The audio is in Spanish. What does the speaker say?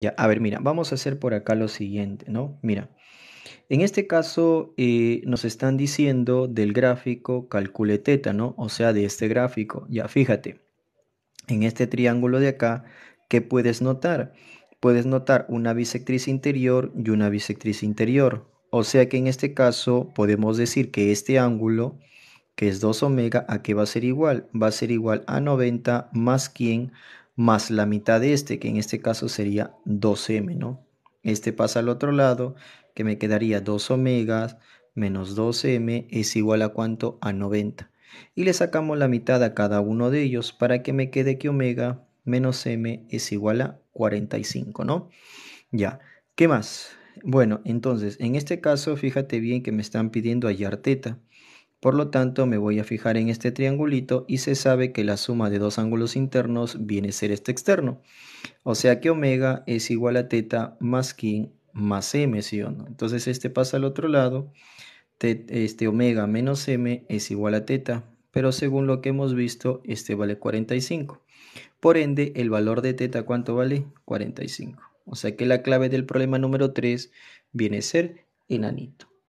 Ya, a ver, mira, vamos a hacer por acá lo siguiente, ¿no? Mira, en este caso eh, nos están diciendo del gráfico calcule teta, ¿no? O sea, de este gráfico. Ya, fíjate, en este triángulo de acá, ¿qué puedes notar? Puedes notar una bisectriz interior y una bisectriz interior. O sea que en este caso podemos decir que este ángulo, que es 2 omega, ¿a qué va a ser igual? Va a ser igual a 90 más 100 más la mitad de este, que en este caso sería 2m, ¿no? Este pasa al otro lado, que me quedaría 2 omega menos 2m es igual a cuánto? A 90. Y le sacamos la mitad a cada uno de ellos para que me quede que omega menos m es igual a 45, ¿no? Ya, ¿qué más? Bueno, entonces, en este caso, fíjate bien que me están pidiendo hallar teta. Por lo tanto, me voy a fijar en este triangulito y se sabe que la suma de dos ángulos internos viene a ser este externo. O sea que omega es igual a teta más kin más m, ¿sí o no? Entonces este pasa al otro lado, este omega menos m es igual a teta, pero según lo que hemos visto, este vale 45. Por ende, el valor de teta, ¿cuánto vale? 45. O sea que la clave del problema número 3 viene a ser enanito.